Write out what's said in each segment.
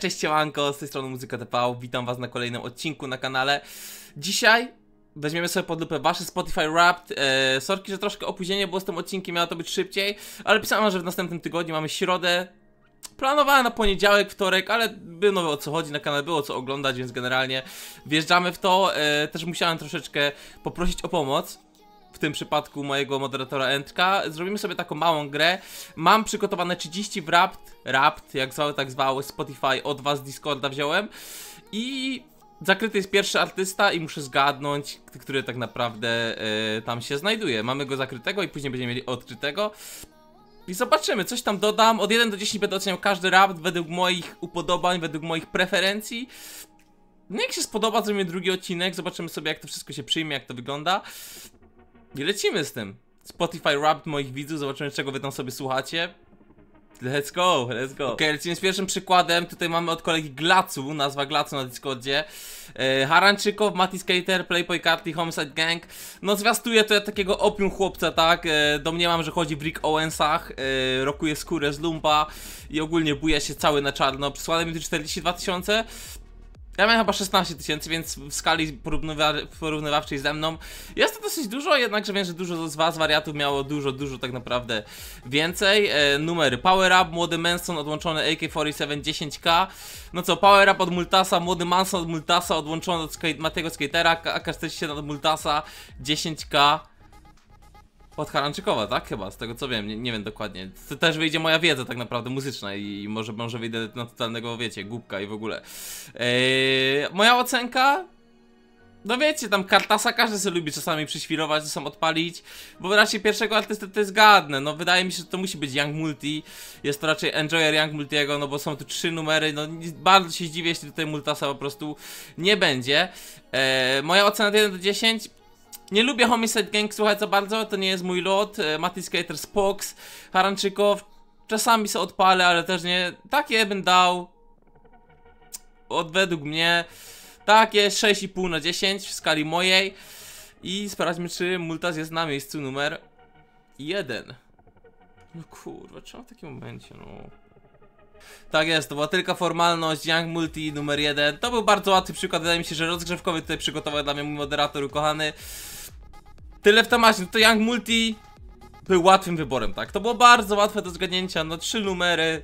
Cześć Ciełanko, z tej strony Muzyka TV, witam was na kolejnym odcinku na kanale. Dzisiaj weźmiemy sobie pod lupę wasze Spotify Wrapped. Eee, sorki, że troszkę opóźnienie było z tym odcinkiem, miało to być szybciej, ale pisałem, że w następnym tygodniu mamy środę. Planowałem na poniedziałek, wtorek, ale było o co chodzi na kanale, było co oglądać, więc generalnie wjeżdżamy w to. E, też musiałem troszeczkę poprosić o pomoc tym przypadku mojego moderatora Entka, zrobimy sobie taką małą grę. Mam przygotowane 30 rapt, rapt, jak zwał, tak zwały Spotify od was Discorda wziąłem. I zakryty jest pierwszy artysta i muszę zgadnąć, który tak naprawdę e, tam się znajduje. Mamy go zakrytego i później będziemy mieli odkrytego. I zobaczymy, coś tam dodam. Od 1 do 10 będę oceniał każdy rapt według moich upodobań, według moich preferencji. No jak się spodoba, zrobimy drugi odcinek, zobaczymy sobie jak to wszystko się przyjmie, jak to wygląda. I lecimy z tym. Spotify Wrapped moich widzów, zobaczymy czego wy tam sobie słuchacie. Let's go, let's go. Ok, lecimy z pierwszym przykładem. Tutaj mamy od kolegi Glacu, nazwa Glacu na Discordzie. E, Haranczykow, Mati Skater, Playboy Carty, Homicide Gang. No zwiastuje to jak takiego opium chłopca, tak? E, domniemam, że chodzi w Rick Owensach, e, rokuje skórę z lumpa i ogólnie buja się cały na czarno. Przysłane mi tu 42 tysiące. Ja miałem chyba 16 tysięcy, więc w skali porównywa porównywawczej ze mną jest to dosyć dużo, jednakże wiem, że dużo z was wariatów miało dużo, dużo tak naprawdę więcej. E, numery Power Up, Młody Manson odłączony AK-47 10K. No co, Power Up od Multasa, Młody Manson od Multasa odłączony od Matego Skatera, AK-47 od Multasa 10K od Haranczykowa, tak? Chyba, z tego co wiem, nie, nie wiem dokładnie. To też wyjdzie moja wiedza tak naprawdę muzyczna i może, może wyjdę na totalnego, wiecie, głupka i w ogóle. Eee, moja ocenka? No wiecie, tam kartasa każdy sobie lubi czasami przyświrować, czasami odpalić, bo raczej pierwszego artysty to jest gadne, no wydaje mi się, że to musi być Young Multi, jest to raczej Enjoyer Young Multiego, no bo są tu trzy numery, no bardzo się zdziwię, jeśli tutaj Multasa po prostu nie będzie. Eee, moja ocena od 1 do 10, nie lubię Homicide Gang, słuchaj za bardzo, to nie jest mój lot. E, Mati Skater, Spox, Haranczykow. Czasami się odpalę, ale też nie. Takie bym dał. Od według mnie. Takie 6,5 na 10 w skali mojej. I sprawdźmy, czy Multas jest na miejscu numer 1. No kurwa, czemu w takim momencie, no. Tak jest, to była tylko formalność, Young Multi numer 1 To był bardzo łatwy przykład, wydaje mi się, że rozgrzewkowy tutaj przygotował dla mnie mój moderator ukochany Tyle w temacie, no to Young Multi był łatwym wyborem, tak? To było bardzo łatwe do zgadnięcia, no trzy numery,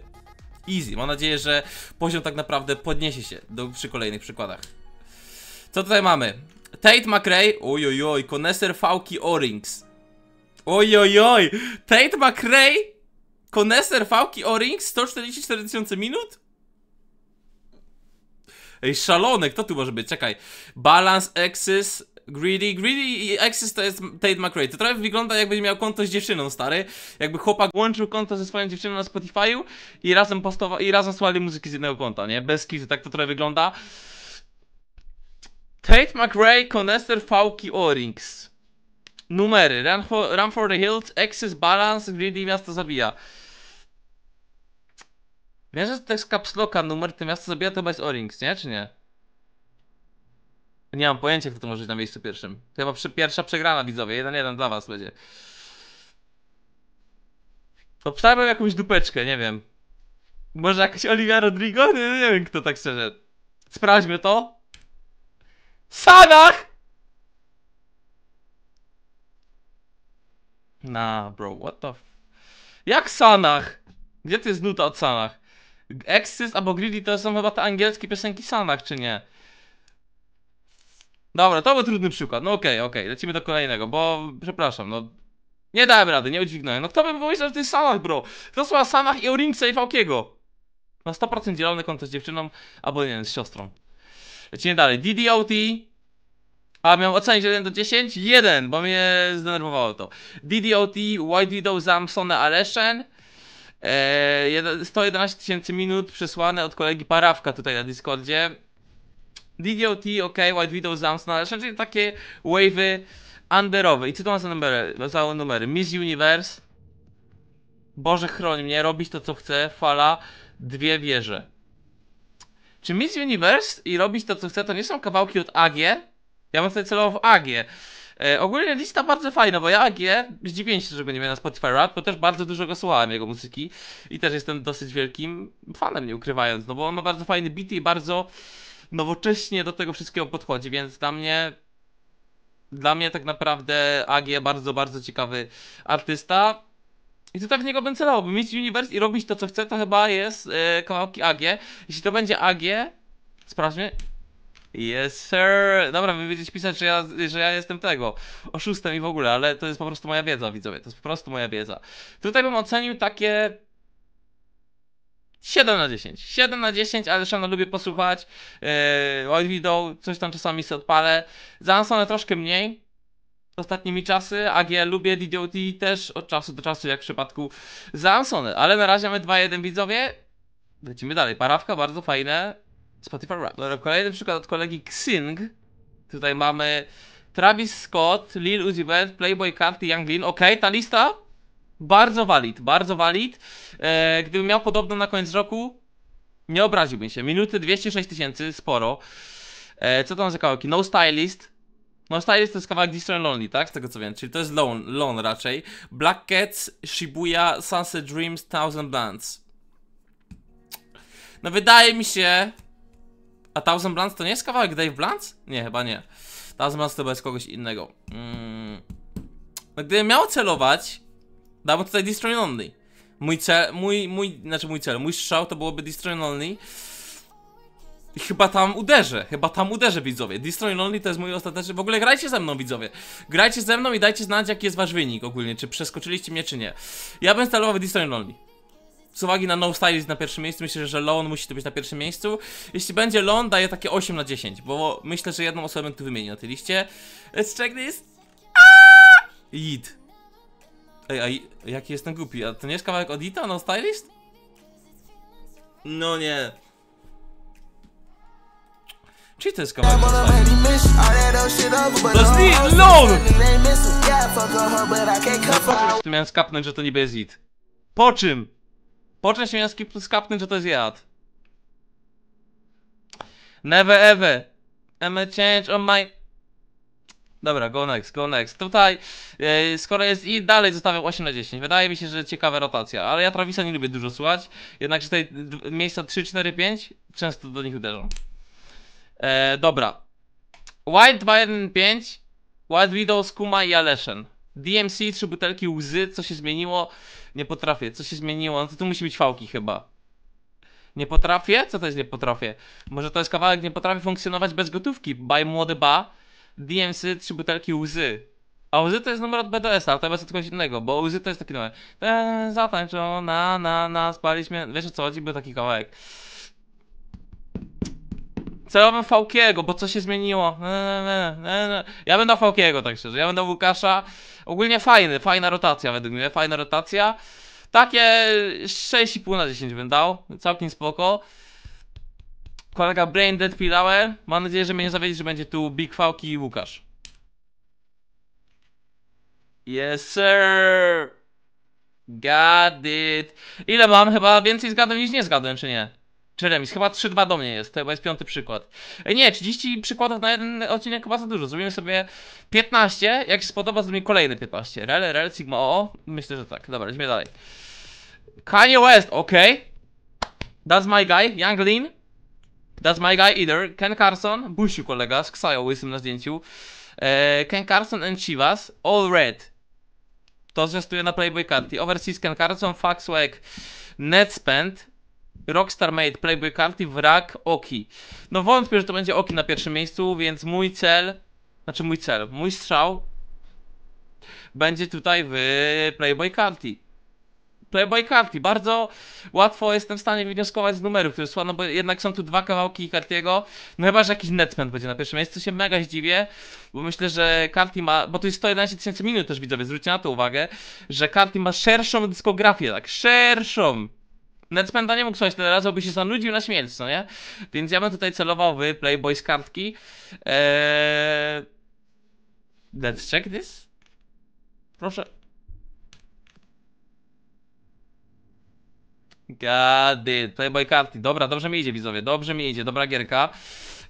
easy. Mam nadzieję, że poziom tak naprawdę podniesie się do, przy kolejnych przykładach. Co tutaj mamy? Tate McRae, ojojoj, koneser fałki O-Rings. Ojojoj, Tate McRae, koneser fałki O-Rings, 144 tysiące minut? Ej, szalone, kto tu może być? Czekaj. Balance Axis, Greedy, Greedy i Axis to jest Tate McRae. To trochę wygląda jakby miał konto z dziewczyną, stary. Jakby chłopak łączył konto ze swoją dziewczyną na Spotify'u i razem postował, i razem słuchali muzyki z jednego konta, nie? Bez kizy, tak to trochę wygląda. Tate McRae, Conester, Fałki, O-Rings. Numery. Run for, run for the Hills, Axis, Balance, Greedy, Miasto Zabija. Wiem, że to jest Capsloka numer, to Miasto Zabija to chyba jest O-Rings, nie? Czy nie? Nie mam pojęcia, kto to może być na miejscu pierwszym. Chyba przy, pierwsza przegrana, widzowie. 1-1 dla was będzie. Obstawiam jakąś dupeczkę, nie wiem. Może jakaś Olivia Rodrigo? Nie, nie wiem, kto tak szczerze. Sprawdźmy to. Sanach! Na bro, what the f... Jak Sanach? Gdzie ty jest nuta od Sanach? Exis albo Greedy to są chyba te angielskie piosenki Sanach, czy nie? Dobra, to był trudny przykład. No okej, okay, okej, okay. lecimy do kolejnego, bo przepraszam, no. Nie dałem rady, nie udźwignąłem. No kto by pomyślał, że to jest Sanach, bro? To są Sanach i Orince i Fałkiego. Na 100% zielony kontakt z dziewczyną, albo nie, z siostrą. Lecimy dalej. DDOT. A miałem ocenić 1 do 10? 1, bo mnie zdenerwowało to. DDOT, White Widow, Zamsone, Aleszen. Eee, 111 tysięcy minut przesłane od kolegi Parawka tutaj na Discordzie. DDoT, ok, White Widow, Zamsna, no, ale raczej takie wavy underowe. I co to ma za numery? Za numery? Miss Universe, Boże chroni mnie, robić to co chcę, fala, dwie wieże. Czy Miss Universe i robić to co chcę to nie są kawałki od AG? Ja bym tutaj celował w AG. E, ogólnie lista bardzo fajna, bo ja AG, zdziwię się, że go nie miałem na Spotify Rap, bo też bardzo dużo go słuchałem, jego muzyki i też jestem dosyć wielkim fanem, nie ukrywając, no bo on ma bardzo fajny beat i bardzo nowocześnie do tego wszystkiego podchodzi, więc dla mnie dla mnie tak naprawdę AG bardzo, bardzo ciekawy artysta. I tutaj tak w niego bym celował, by mieć uniwers i robić to, co chce, to chyba jest e, kawałki AG. Jeśli to będzie AG, sprawdźmy. Yes, sir. Dobra, wy będziecie pisać, że ja, że ja jestem tego oszustem i w ogóle, ale to jest po prostu moja wiedza, widzowie. To jest po prostu moja wiedza. Tutaj bym ocenił takie 7 na 10. 7 na 10, ale szano lubię posłuchać. Yy, Widow, coś tam czasami sobie odpalę. Zansone troszkę mniej, ostatnimi czasy. AG lubię DDoT też od czasu do czasu, jak w przypadku Zamsony. Ale na razie mamy 2-1 widzowie. Lecimy dalej. Parawka, bardzo fajne. Spotify Rap. Dobra, kolejny przykład od kolegi Xing. Tutaj mamy Travis Scott, Lil Uzi Vert, Playboy Carti, Young Lin. Okej, okay, ta lista bardzo valid, bardzo valid. E, gdybym miał podobno na koniec roku, nie obraziłbym się. Minuty 206 tysięcy, sporo. E, co to mam za kawałki? No Stylist. No Stylist to jest kawałek Destroy Lonely, tak? Z tego co wiem, czyli to jest Lone, lone raczej. Black Cats, Shibuya, Sunset Dreams, Thousand Blunts. No wydaje mi się... A Thousand Blunts to nie jest kawałek Dave Blunts? Nie, chyba nie. Thousand Blunts to jest kogoś innego. Mm. No gdybym miał celować dawno tutaj destroy only. Mój cel, mój, mój, znaczy mój cel, mój strzał to byłoby destroy only. chyba tam uderzę, chyba tam uderzę widzowie Destroy Only to jest mój ostateczny, w ogóle grajcie ze mną widzowie Grajcie ze mną i dajcie znać jaki jest wasz wynik ogólnie, czy przeskoczyliście mnie czy nie Ja bym stalował Destroy Only Z uwagi na No Stylist na pierwszym miejscu, myślę, że Lon musi to być na pierwszym miejscu Jeśli będzie Lon, daję takie 8 na 10, bo myślę, że jedną osobę tu wymieni na tej liście Let's check this Eat. Ej, a jaki jestem głupi, a to nie jest kawałek od Ita, no stylist? No nie. Czy to jest kawałek To jest LOL! miałem skapnąć, że to niby jest It? Po czym? Po czym się miałem skapnąć, że to jest Jad? Never ever. I'm a change on my... Dobra, go next, go next. Tutaj, e, skoro jest i dalej zostawiam 8 na 10. Wydaje mi się, że ciekawa rotacja, ale ja Travisa nie lubię dużo słuchać. Jednakże tutaj miejsca 3, 4, 5 często do nich uderzą. E, dobra. White 5. White Widow, Skuma i Aleszen. DMC, trzy butelki łzy, co się zmieniło? Nie potrafię, co się zmieniło? No to tu musi być fałki chyba. Nie potrafię? Co to jest nie potrafię? Może to jest kawałek nie potrafię funkcjonować bez gotówki. Baj młody ba. DMC, trzy butelki łzy. A łzy to jest numer od BDS-a, a jest od kogoś innego, bo łzy to jest taki numer. Eee, zatańczą, na, na, na, spaliśmy. Wiesz o co chodzi? Był taki kawałek. Celowym Fałkiego, bo co się zmieniło? Ja będę Fałkiego, tak szczerze. Ja będę Łukasza. Ogólnie fajny, fajna rotacja według mnie, fajna rotacja. Takie 6,5 na 10 bym dał, całkiem spoko. Kolega Brain Dead Pilauer. Mam nadzieję, że mnie nie zawiedzisz, że będzie tu Big Fałki i Łukasz. Yes, sir. Got it. Ile mam? Chyba więcej zgadłem niż nie zgadłem, czy nie? Czy remis? Chyba 3-2 do mnie jest, to chyba jest piąty przykład. Nie, 30 przykładów na jeden odcinek chyba za dużo. Zrobimy sobie 15, jak się spodoba, zrobimy kolejne 15. Rel, rel, sigma, o. Myślę, że tak. Dobra, idźmy dalej. Kanye West, ok. That's my guy, Young Lean. That's my guy either. Ken Carson, busiu kolega z Ksajo łysym na zdjęciu. E, Ken Carson and Chivas, all red. To zwiastuje na Playboy Carty. Overseas Ken Carson, Faxwag, Netspend, Rockstar Made, Playboy Carty, Wrak, Oki. No wątpię, że to będzie Oki na pierwszym miejscu, więc mój cel, znaczy mój cel, mój strzał będzie tutaj w Playboy Carty. Playboy-Carty. Bardzo łatwo jestem w stanie wnioskować z numerów, które są, no bo jednak są tu dwa kawałki Cartiego. No chyba, że jakiś Netman będzie na pierwszym miejscu, się mega zdziwię, bo myślę, że Carti ma, bo tu jest 111 tysięcy minut też widzowie, zwróćcie na to uwagę, że Carti ma szerszą dyskografię, tak, szerszą. Netspenda nie mógł słuchać tyle razy, bo by się zanudził na śmierć, no, nie? Więc ja bym tutaj celował w Playboy z kartki. Eee... Let's check this. Proszę. Gady, Playboy karty. Dobra, dobrze mi idzie widzowie, dobrze mi idzie, dobra gierka.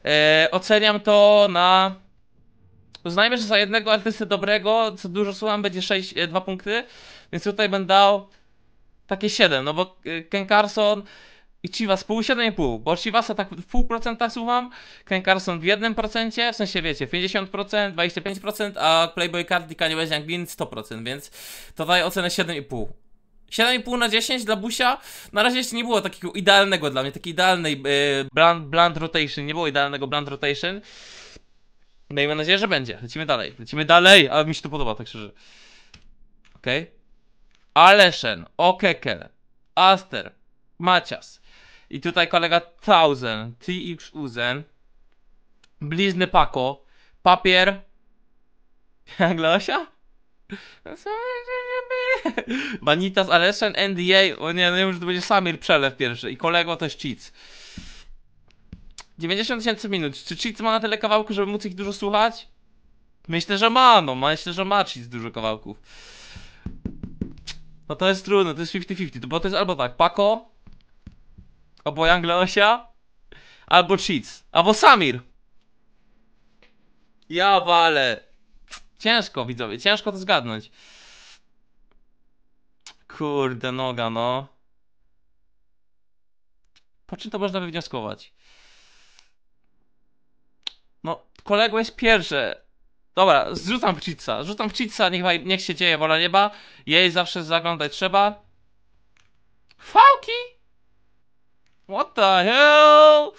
E, oceniam to na... Uznajmy, że za jednego artysty dobrego, co dużo słucham, będzie 6, 2 e, punkty, więc tutaj będę dał takie 7, no bo e, Ken Carson i Chivas pół, 7,5, bo Chivasa tak w pół procenta słucham, Ken Carson w 1%, w sensie wiecie, 50%, 25%, a Playboy Card i Kanye West Young 100%, więc tutaj ocenę 7,5. 7,5 na 10 dla Busia. Na razie jeszcze nie było takiego idealnego dla mnie, takiej idealnej yy, e, bland, bland rotation, nie było idealnego bland rotation. Miejmy nadzieję, że będzie. Lecimy dalej, lecimy dalej, ale mi się to podoba, tak szczerze. Okej. Okay. Aleszen, Okekel, Aster, Macias. I tutaj kolega Thousand, TX Uzen, Blizny Paco. Papier, Glosia? No Banitas, Alessandro, NDA, o nie, no już będzie Samir przelew pierwszy i kolego to Cheats. 90 tysięcy minut. Czy Cheats ma na tyle kawałków, żeby móc ich dużo słuchać? Myślę, że ma, no myślę, że ma Cheats dużo kawałków. No to jest trudne, to jest 50-50, bo to jest albo tak, Paco, albo Young albo Cheats, albo Samir. Ja wale. Ciężko, widzowie, ciężko to zgadnąć. Kurde, noga, no. Po czym to można wywnioskować? No, kolego jest pierwsze. Dobra, zrzucam pcica, zrzucam pcica, niech, niech się dzieje wola nieba. Jej zawsze zaglądać trzeba. Fałki! What the hell?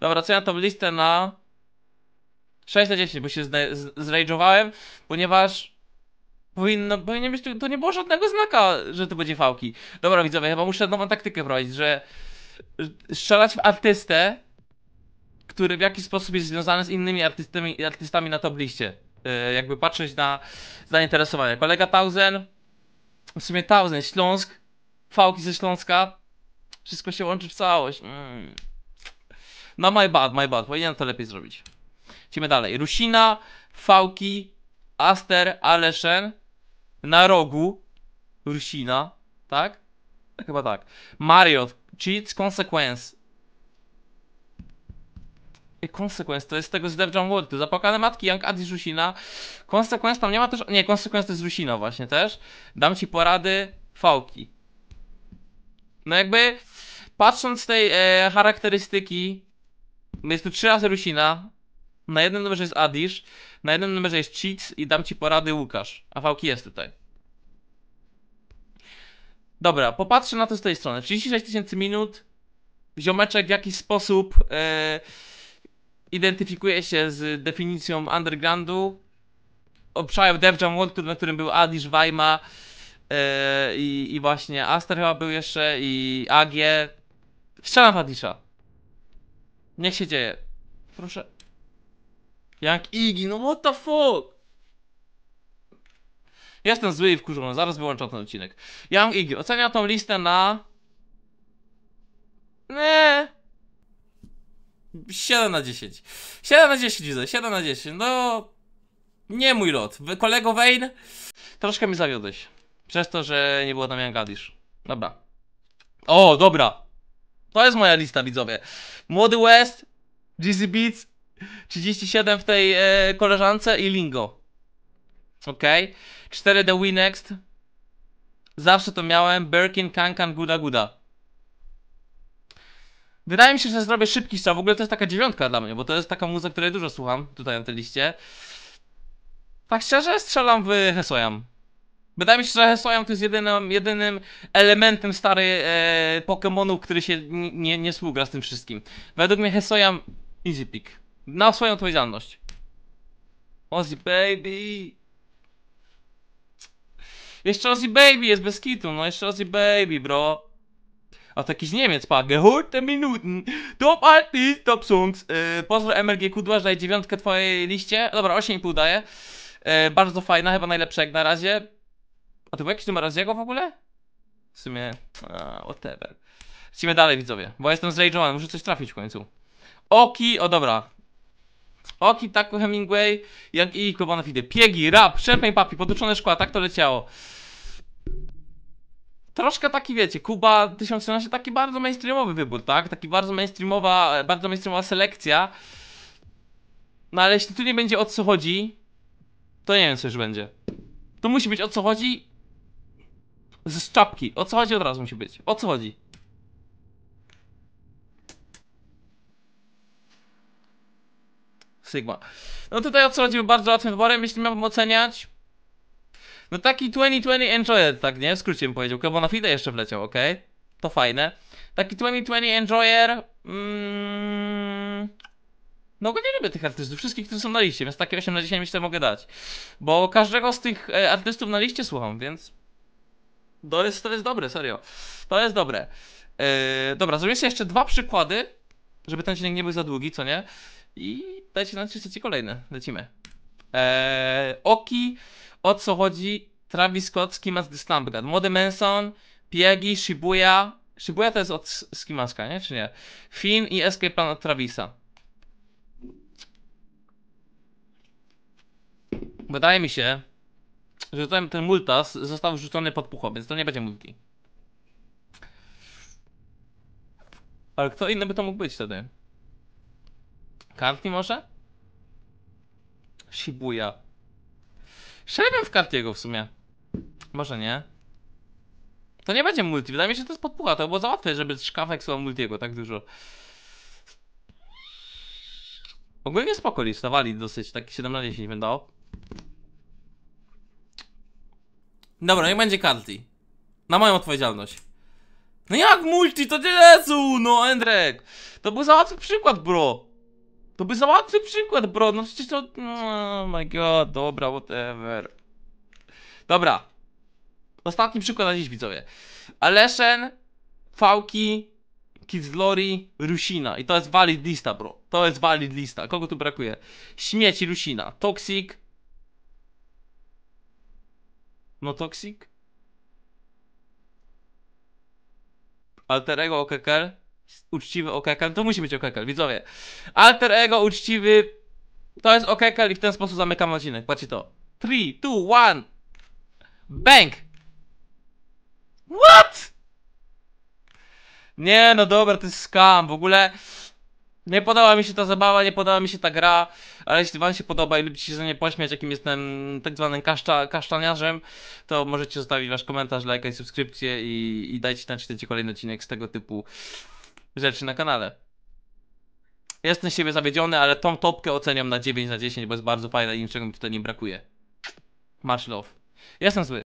Dobra, co ja tą listę na 6 na 10, bo się zrajdżowałem, ponieważ powinno, powinien być, to nie było żadnego znaka, że to będzie fałki. Dobra widzowie, chyba muszę nową taktykę prowadzić, że strzelać w artystę, który w jakiś sposób jest związany z innymi artystami, artystami na top liście. E, jakby patrzeć na zainteresowanie. Kolega Tausen, w sumie Tausen, Śląsk, fałki ze Śląska, wszystko się łączy w całość. Mm. No my bad, my bad, powinienem to lepiej zrobić. Idziemy dalej. Rusina, Fałki, Aster, Aleszen, na rogu, Rusina, tak? Chyba tak. Mariot, Cheats, Consequence. Consequence, to jest tego z Devjan World, zapłakane matki, Young Adi Rusina. Consequence tam nie ma też, nie, Consequence to jest Rusina właśnie też. Dam ci porady, Fałki. No jakby, patrząc z tej e, charakterystyki, jest tu trzy razy Rusina, na jednym numerze jest Adish, na jednym numerze jest Cheats i dam ci porady Łukasz. A fałki jest tutaj. Dobra, popatrzę na to z tej strony. 36 tysięcy minut. Ziomeczek w jakiś sposób e, identyfikuje się z definicją undergroundu. Obszarem Dev Jam World, na którym był Adish, Weima e, i, i, właśnie Aster chyba był jeszcze i Agie. Strzelam w Adisha. Niech się dzieje. Proszę. Jak Iggy, no what the fuck? Jestem zły i wkurzony, zaraz wyłączam ten odcinek. Young Iggy ocenia tą listę na... Nie. 7 na 10. 7 na 10 widzę, 7 na 10. No... Nie mój lot. Kolego Wayne, troszkę mi zawiodłeś. Przez to, że nie było tam Young Dobra. O, dobra. To jest moja lista, widzowie. Młody West, Dizzy Beats, 37 w tej e, koleżance i Lingo. Ok. 4 The Winext. Zawsze to miałem. Birkin, Kankan, Guda, Guda. Wydaje mi się, że zrobię szybki strzał. W ogóle to jest taka dziewiątka dla mnie, bo to jest taka muza, której dużo słucham tutaj na tej liście. Tak szczerze strzelam w Hesoyam. Wydaje mi się, że Hesoyam to jest jedynym, jedynym elementem stary e, Pokémonów, który się nie, nie sługa z tym wszystkim. Według mnie Hesoyam easy pick na swoją odpowiedzialność. Ozzy Baby. Jeszcze Ozzy Baby jest bez kitu, no jeszcze Ozzy Baby, bro. A taki z Niemiec, pa. Gehurte Minuten. Top Artist, Top Songs. Yy, pozdro MLG Kudła, daj dziewiątkę twojej liście. Dobra, 8,5 daję. Yy, bardzo fajna, chyba najlepsza jak na razie. A to był jakiś numer Oziego w ogóle? W sumie, a, whatever. Lecimy dalej, widzowie, bo jestem zrage'owany, muszę coś trafić w końcu. Oki, o dobra, Oki, Taku, Hemingway, jak i Kobana Fidy. Piegi, rap, szerpeń papi, poduczone szkła, tak to leciało. Troszkę taki, wiecie, Kuba 1013, taki bardzo mainstreamowy wybór, tak? Taki bardzo mainstreamowa, bardzo mainstreamowa selekcja. No ale jeśli tu nie będzie o co chodzi, to nie wiem co już będzie. Tu musi być o co chodzi z czapki. O co chodzi od razu musi być. O co chodzi? Sigma. No tutaj odchodzimy bardzo łatwym wyborem, jeśli miałbym oceniać. No taki 2020 Enjoyer, tak nie? W skrócie bym powiedział. Carbona Fide jeszcze wleciał, ok? To fajne. Taki 2020 Enjoyer... Mm, no go nie lubię tych artystów, wszystkich, którzy są na liście, więc takie 8 na 10 myślę mogę dać. Bo każdego z tych e, artystów na liście słucham, więc... To jest, to jest dobre, serio. To jest dobre. E, dobra, zrobię jeszcze dwa przykłady, żeby ten odcinek nie był za długi, co nie? I dajcie na 300 kolejne, lecimy. Eee, Oki, o co chodzi? Travis Scott, Skimas The Slumpguard, Młody Manson, Piegi, Shibuya, Shibuya to jest od Skimaska, nie? Czy nie? Finn i Escape Plan od Travisa. Wydaje mi się, że ten, ten multas został wrzucony pod pucho, więc to nie będzie multi. Ale kto inny by to mógł być wtedy? Karty może? Shibuya. Szeregam w Kartiego w sumie. Może nie. To nie będzie multi. Wydaje mi się, że to jest podpucha. To było za łatwe, żeby szkafek słał multiego tak dużo. Ogólnie spoko listowali dosyć. Taki 7 na 10 bym dał. Dobra, niech będzie Karti. Na moją odpowiedzialność. No jak multi? To Jezu! No Endrek! To był za przykład, bro. To by za łatwy przykład, bro. No przecież to... No, oh my god, dobra, whatever. Dobra. Ostatni przykład na dziś, widzowie. Aleszen, Fałki, Kizlori, Rusina. I to jest valid lista, bro. To jest valid lista. Kogo tu brakuje? Śmieci, Rusina. Toxic. No Toxic. Alterego, OKKL uczciwy okekal, to musi być okekal, widzowie. Alter ego uczciwy, to jest okekal i w ten sposób zamykam odcinek, patrzcie to. 3, 2, 1, bang! What? Nie, no dobra, to jest scam, w ogóle... Nie podoba mi się ta zabawa, nie podoba mi się ta gra, ale jeśli wam się podoba i lubicie się ze mnie pośmiać, jakim jestem tak zwanym kaszta, kasztaniarzem, to możecie zostawić wasz komentarz, lajka i subskrypcję i, i dajcie znać, czy kolejny odcinek z tego typu rzeczy na kanale. Jestem siebie zawiedziony, ale tą topkę oceniam na 9 na 10, bo jest bardzo fajna i niczego mi tutaj nie brakuje. Much love. Jestem zły.